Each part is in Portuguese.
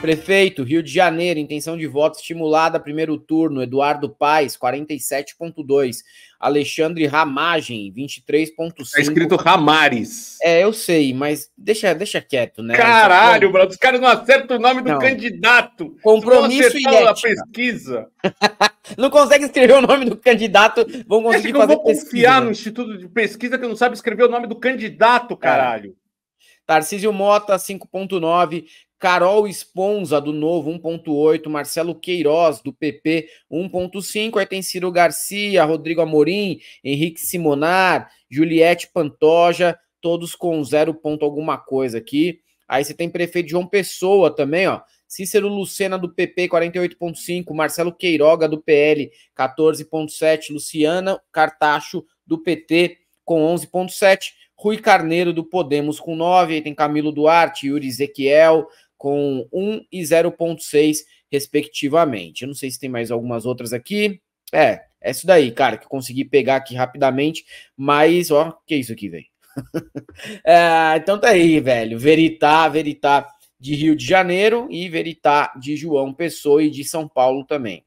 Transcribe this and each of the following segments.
Prefeito, Rio de Janeiro, intenção de voto estimulada, primeiro turno, Eduardo Paes, 47,2. Alexandre Ramagem, 23,5. Tá escrito Ramares. É, eu sei, mas deixa, deixa quieto, né? Caralho, tô... Brother, os caras não acertam o nome não. do candidato. Compromisso e pesquisa. não consegue escrever o nome do candidato, vão conseguir é fazer pesquisa. Eu vou confiar pesquisa. Né? no Instituto de Pesquisa que não sabe escrever o nome do candidato, é. caralho. É. Tarcísio Mota, 5,9. Carol Esponza, do Novo, 1,8. Marcelo Queiroz, do PP, 1,5. Aí tem Ciro Garcia, Rodrigo Amorim, Henrique Simonar, Juliette Pantoja, todos com 0, alguma coisa aqui. Aí você tem prefeito João Pessoa também, ó. Cícero Lucena do PP 48.5, Marcelo Queiroga do PL 14.7, Luciana Cartacho do PT com 11.7, Rui Carneiro do Podemos com 9, aí tem Camilo Duarte, Yuri Ezequiel, com 1 e 0,6, respectivamente. Eu não sei se tem mais algumas outras aqui. É, é isso daí, cara, que eu consegui pegar aqui rapidamente, mas, ó, que isso aqui, velho? é, então tá aí, velho. Veritá, Veritá de Rio de Janeiro e Veritá de João Pessoa e de São Paulo também.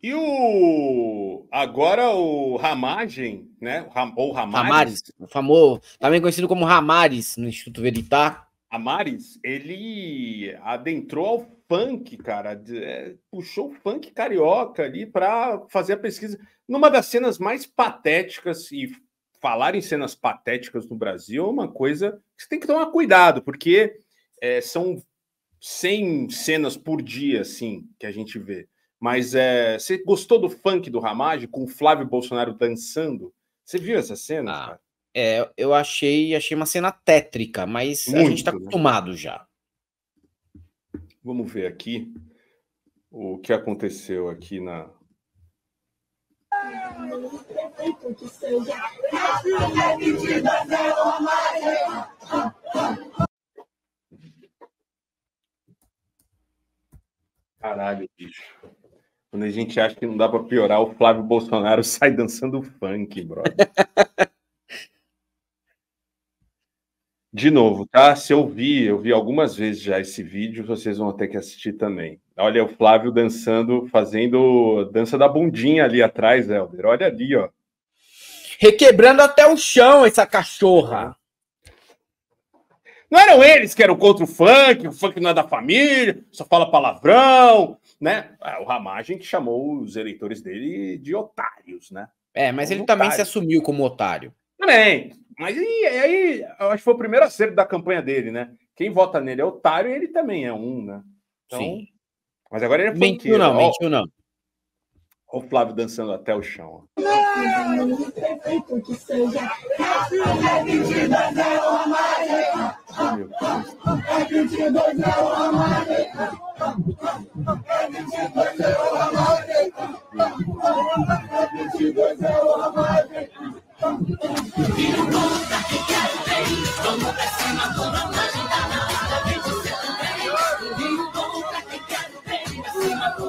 E o agora o Ramagem, né? Ou Ramares, Ramares famoso, também conhecido como Ramares no Instituto Veritá a Maris, ele adentrou ao funk, cara, é, puxou o funk carioca ali para fazer a pesquisa. Numa das cenas mais patéticas, e falar em cenas patéticas no Brasil é uma coisa que você tem que tomar cuidado, porque é, são 100 cenas por dia, assim, que a gente vê. Mas é, você gostou do funk do Ramage com o Flávio Bolsonaro dançando? Você viu essa cena? Ah, é, eu achei, achei uma cena tétrica, mas Muito, a gente está né? acostumado né? já. Vamos ver aqui o que aconteceu aqui na. Caralho, bicho. Quando a gente acha que não dá para piorar, o Flávio Bolsonaro sai dançando funk, brother. De novo, tá? Se eu vi, eu vi algumas vezes já esse vídeo, vocês vão ter que assistir também. Olha o Flávio dançando, fazendo dança da bundinha ali atrás, Helder. Olha ali, ó. Requebrando até o chão essa cachorra. Não eram eles que eram contra o funk, o funk não é da família, só fala palavrão, né? É, o Ramagem que chamou os eleitores dele de otários, né? É, mas como ele otário. também se assumiu como otário. Também, mas e aí, eu acho que foi o primeiro acerto da campanha dele, né? Quem vota nele é otário e ele também é um, né? Então, Sim. Mas agora ele é Mentiu não, ó, mentiu não. Olha o Flávio dançando até o chão. não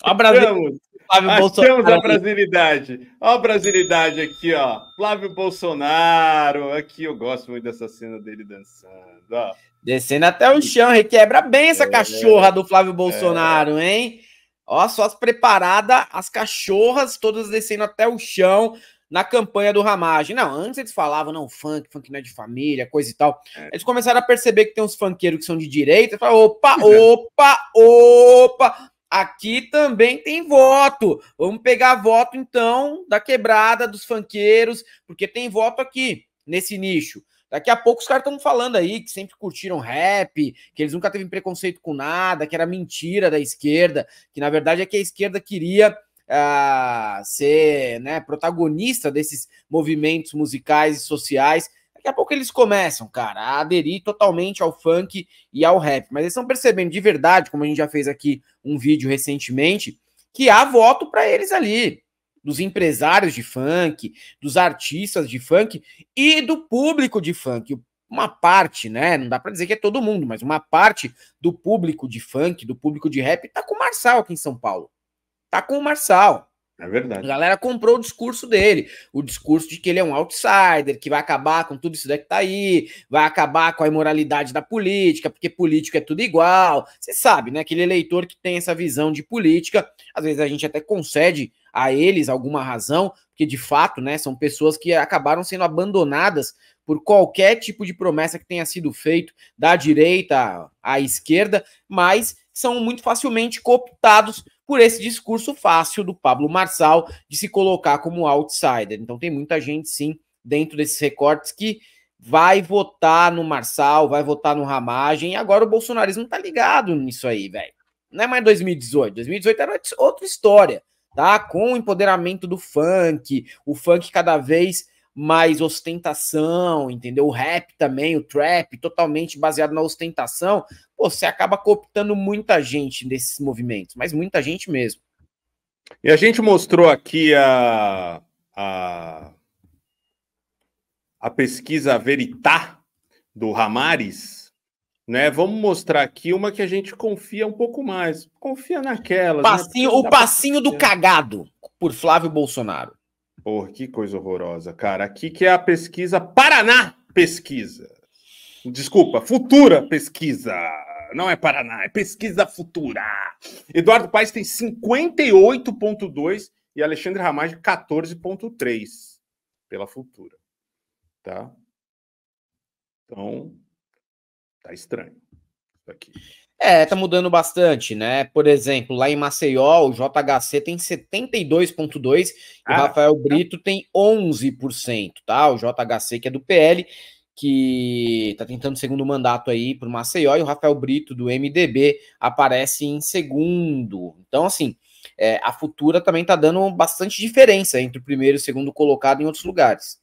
A Achamos a brasilidade. Ó a brasilidade aqui, ó. Flávio Bolsonaro. Aqui eu gosto muito dessa cena dele dançando, ó. Descendo até o chão, requebra bem essa é, cachorra é, do Flávio é. Bolsonaro, é. hein? Ó, só as preparadas, as cachorras todas descendo até o chão na campanha do Ramagem. Não, antes eles falavam, não, funk, funk não é de família, coisa e tal. É. Eles começaram a perceber que tem uns funkeiros que são de direita, e falaram, é. opa, opa, opa, aqui também tem voto. Vamos pegar voto, então, da quebrada dos fanqueiros, porque tem voto aqui, nesse nicho. Daqui a pouco os caras estão falando aí que sempre curtiram rap, que eles nunca teve preconceito com nada, que era mentira da esquerda, que na verdade é que a esquerda queria ah, ser né, protagonista desses movimentos musicais e sociais Daqui a pouco eles começam, cara, a aderir totalmente ao funk e ao rap. Mas eles estão percebendo de verdade, como a gente já fez aqui um vídeo recentemente, que há voto para eles ali. Dos empresários de funk, dos artistas de funk e do público de funk uma parte, né? Não dá para dizer que é todo mundo, mas uma parte do público de funk, do público de rap, tá com o Marçal aqui em São Paulo. Tá com o Marçal. É verdade. A galera comprou o discurso dele, o discurso de que ele é um outsider, que vai acabar com tudo isso daqui que tá aí, vai acabar com a imoralidade da política, porque político é tudo igual. Você sabe, né? Aquele eleitor que tem essa visão de política, às vezes a gente até concede a eles alguma razão, porque de fato, né, são pessoas que acabaram sendo abandonadas por qualquer tipo de promessa que tenha sido feito da direita à esquerda, mas são muito facilmente cooptados por esse discurso fácil do Pablo Marçal de se colocar como outsider. Então tem muita gente, sim, dentro desses recortes que vai votar no Marçal, vai votar no Ramagem, e agora o bolsonarismo tá ligado nisso aí, velho. Não é mais 2018, 2018 era outra história, tá? Com o empoderamento do funk, o funk cada vez mais ostentação, entendeu? O rap também, o trap, totalmente baseado na ostentação, pô, você acaba cooptando muita gente nesses movimentos, mas muita gente mesmo. E a gente mostrou aqui a, a, a pesquisa Veritá do Ramares, né? Vamos mostrar aqui uma que a gente confia um pouco mais. Confia naquela. né? O passinho do cagado por Flávio Bolsonaro. Porra, que coisa horrorosa, cara. Aqui que é a pesquisa Paraná Pesquisa. Desculpa, Futura Pesquisa. Não é Paraná, é Pesquisa Futura. Eduardo Paes tem 58,2 e Alexandre Ramage 14,3 pela Futura. Tá? Então, tá estranho aqui. É, tá mudando bastante, né? Por exemplo, lá em Maceió, o JHC tem 72,2% ah, e o ah. Rafael Brito tem 11%, tá? O JHC, que é do PL, que tá tentando segundo mandato aí pro Maceió, e o Rafael Brito, do MDB, aparece em segundo. Então, assim, é, a futura também tá dando bastante diferença entre o primeiro e o segundo colocado em outros lugares.